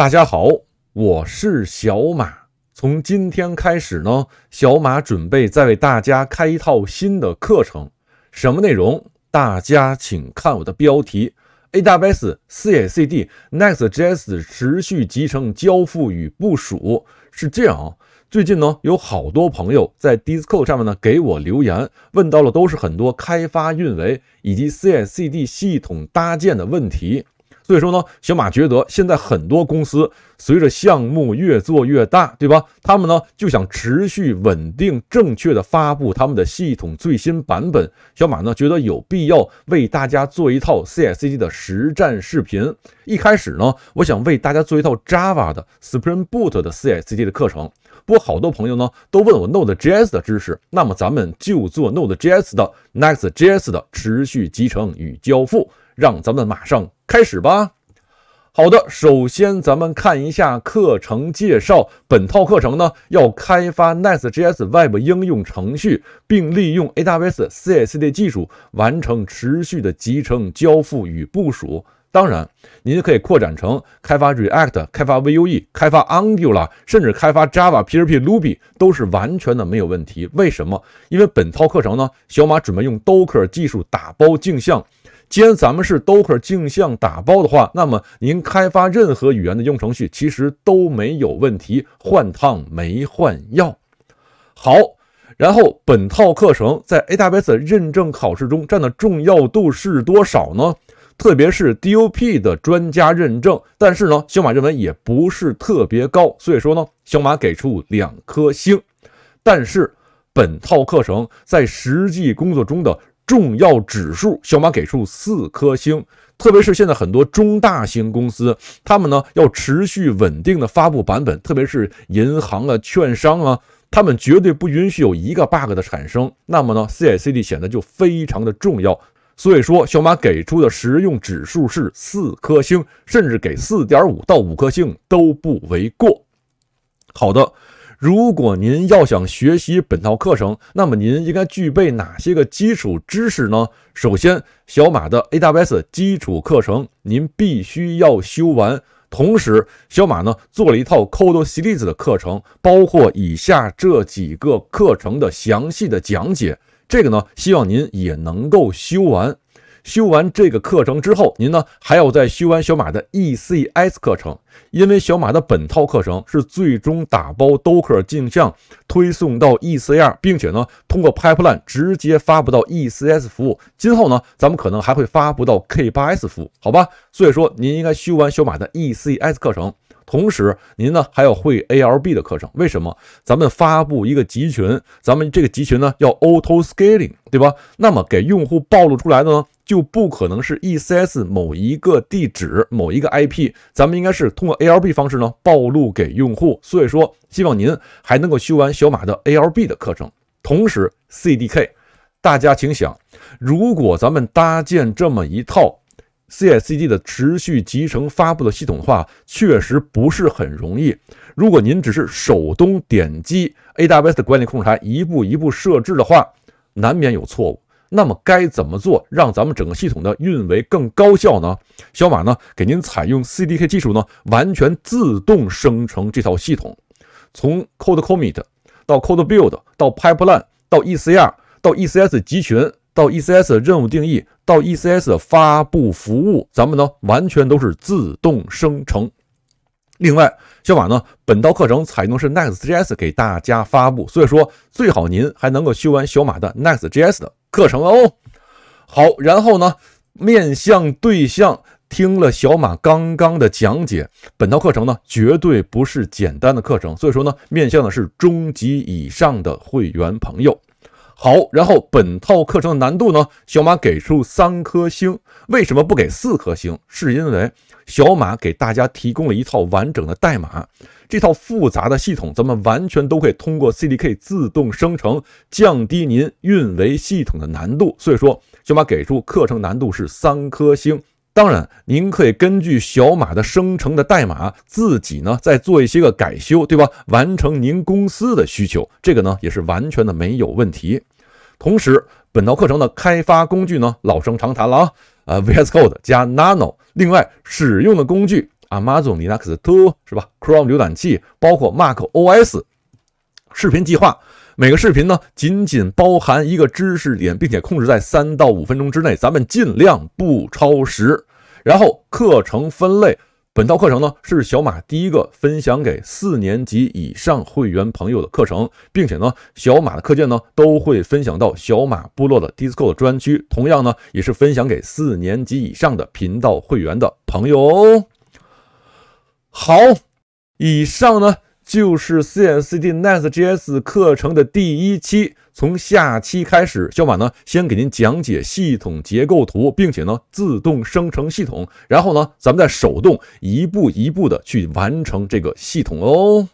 大家好，我是小马。从今天开始呢，小马准备再为大家开一套新的课程。什么内容？大家请看我的标题：A W S C A C D Next j S 持续集成交付与部署。是这样啊，最近呢有好多朋友在 d i s c o 上面呢给我留言，问到了都是很多开发、运维以及 C I C D 系统搭建的问题。所以说呢，小马觉得现在很多公司随着项目越做越大，对吧？他们呢就想持续稳定、正确的发布他们的系统最新版本。小马呢觉得有必要为大家做一套 C I C D 的实战视频。一开始呢，我想为大家做一套 Java 的 Spring Boot 的 C I C D 的课程，不过好多朋友呢都问我 Node.js 的知识，那么咱们就做 Node.js 的 Next.js 的持续集成与交付，让咱们马上。开始吧。好的，首先咱们看一下课程介绍。本套课程呢，要开发 Next.js Web 应用程序，并利用 AWS CD 技术完成持续的集成、交付与部署。当然，您可以扩展成开发 React、开发 Vue、开发 Angular，甚至开发 Java、PHP、Ruby，都是完全的没有问题。为什么？因为本套课程呢，小马准备用 Docker 技术打包镜像。既然咱们是 Docker 镜像打包的话，那么您开发任何语言的应用程序其实都没有问题，换汤没换药。好，然后本套课程在 AWS 认证考试中占的重要度是多少呢？特别是 DOP 的专家认证，但是呢，小马认为也不是特别高，所以说呢，小马给出两颗星。但是本套课程在实际工作中的重要指数，小马给出四颗星，特别是现在很多中大型公司，他们呢要持续稳定的发布版本，特别是银行啊、券商啊，他们绝对不允许有一个 bug 的产生。那么呢，CI/CD 显得就非常的重要。所以说，小马给出的实用指数是四颗星，甚至给四点五到五颗星都不为过。好的。如果您要想学习本套课程，那么您应该具备哪些个基础知识呢？首先，小马的 AWS 基础课程您必须要修完，同时小马呢做了一套 Code Series 的课程，包括以下这几个课程的详细的讲解，这个呢希望您也能够修完。修完这个课程之后，您呢还要再修完小马的 E C S 课程，因为小马的本套课程是最终打包 Docker 镜像推送到 E C R，并且呢通过 Pipeline 直接发布到 E C S 服务。今后呢，咱们可能还会发布到 K 八 S 服务，好吧？所以说您应该修完小马的 E C S 课程，同时您呢还要会 A L B 的课程。为什么？咱们发布一个集群，咱们这个集群呢要 Auto Scaling，对吧？那么给用户暴露出来的呢？就不可能是 E C S 某一个地址某一个 I P，咱们应该是通过 A L B 方式呢暴露给用户。所以说，希望您还能够修完小马的 A L B 的课程，同时 C D K。大家请想，如果咱们搭建这么一套 C I C D 的持续集成发布的系统的话，确实不是很容易。如果您只是手动点击 A W S 的管理控制台一步一步设置的话，难免有错误。那么该怎么做让咱们整个系统的运维更高效呢？小马呢给您采用 CDK 技术呢，完全自动生成这套系统，从 Code Commit 到 Code Build 到 Pipeline 到 e c r 到 ECS 集群到 ECS 任务定义到 ECS 发布服务，咱们呢完全都是自动生成。另外，小马呢本道课程采用是 Next.js 给大家发布，所以说最好您还能够修完小马的 Next.js 的。课程哦，好，然后呢，面向对象听了小马刚刚的讲解，本套课程呢绝对不是简单的课程，所以说呢，面向的是中级以上的会员朋友。好，然后本套课程的难度呢？小马给出三颗星，为什么不给四颗星？是因为小马给大家提供了一套完整的代码，这套复杂的系统咱们完全都可以通过 CDK 自动生成，降低您运维系统的难度。所以说，小马给出课程难度是三颗星。当然，您可以根据小马的生成的代码，自己呢再做一些个改修，对吧？完成您公司的需求，这个呢也是完全的没有问题。同时，本套课程的开发工具呢，老生常谈了啊，呃，VS Code 加 Nano，另外使用的工具啊，Amazon Linux 2是吧？Chrome 浏览器，包括 Mac OS，视频计划。每个视频呢，仅仅包含一个知识点，并且控制在三到五分钟之内，咱们尽量不超时。然后课程分类，本套课程呢是小马第一个分享给四年级以上会员朋友的课程，并且呢，小马的课件呢都会分享到小马部落的 DISCO 专区，同样呢也是分享给四年级以上的频道会员的朋友哦。好，以上呢。就是 CSD NICE GS 课程的第一期，从下期开始，小马呢先给您讲解系统结构图，并且呢自动生成系统，然后呢咱们再手动一步一步的去完成这个系统哦。